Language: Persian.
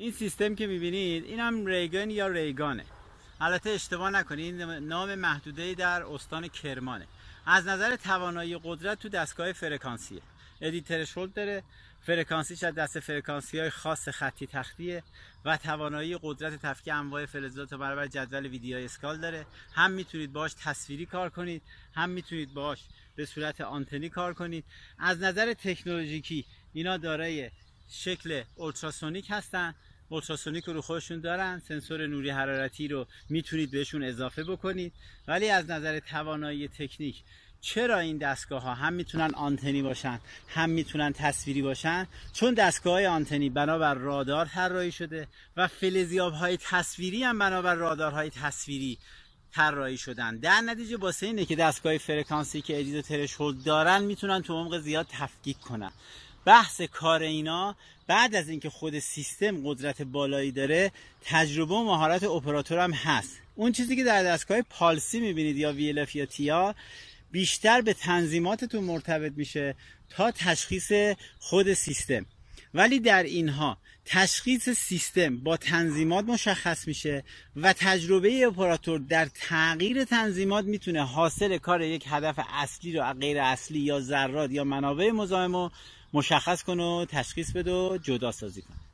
این سیستم که میبینید این هم ریگن یا ریگانه البته اشتباه نکنید نام محدوده در استان کرمانه از نظر توانایی قدرت تو دستگاه فرکانسیه ادیتر شل داره فرکانسیش از دست فرکانسی های خاص خطی تختیه و توانایی قدرت تفکیم انواع فلزات برابر جدول ویدیو اسکال داره هم میتونید باش تصویری کار کنید هم میتونید باش به صورت آنتنی کار کنید از نظر تکنولوژیکی اینا دارای شکل اولتراسونیک هستن اولتراسونیک رو خودشون دارن سنسور نوری حرارتی رو میتونید بهشون اضافه بکنید ولی از نظر توانایی تکنیک چرا این دستگاه ها هم میتونن آنتنی باشن هم میتونن تصویری باشن چون دستگاه های آنتنی بنابر رادار طراحی شده و فلزیاب های تصویری هم بنابر رادارهای تصویری طراحی شدن در نتیجه باسه اینه که دستگاه فرکانسی که ادیت و دارن میتونن تو عمق زیاد تفکیک کنن بحث کار اینا بعد از اینکه خود سیستم قدرت بالایی داره تجربه و مهارت اپراتور هم هست اون چیزی که در دستگاه پالسی میبینید یا ویلف یا تیا بیشتر به تنظیماتتون مرتبط میشه تا تشخیص خود سیستم ولی در اینها تشخیص سیستم با تنظیمات مشخص میشه و تجربه اپراتور در تغییر تنظیمات میتونه حاصل کار یک هدف اصلی رو غیر اصلی یا ذرات یا منابع مزاحم رو مشخص کنه و تشخیص بده و جدا سازی کنه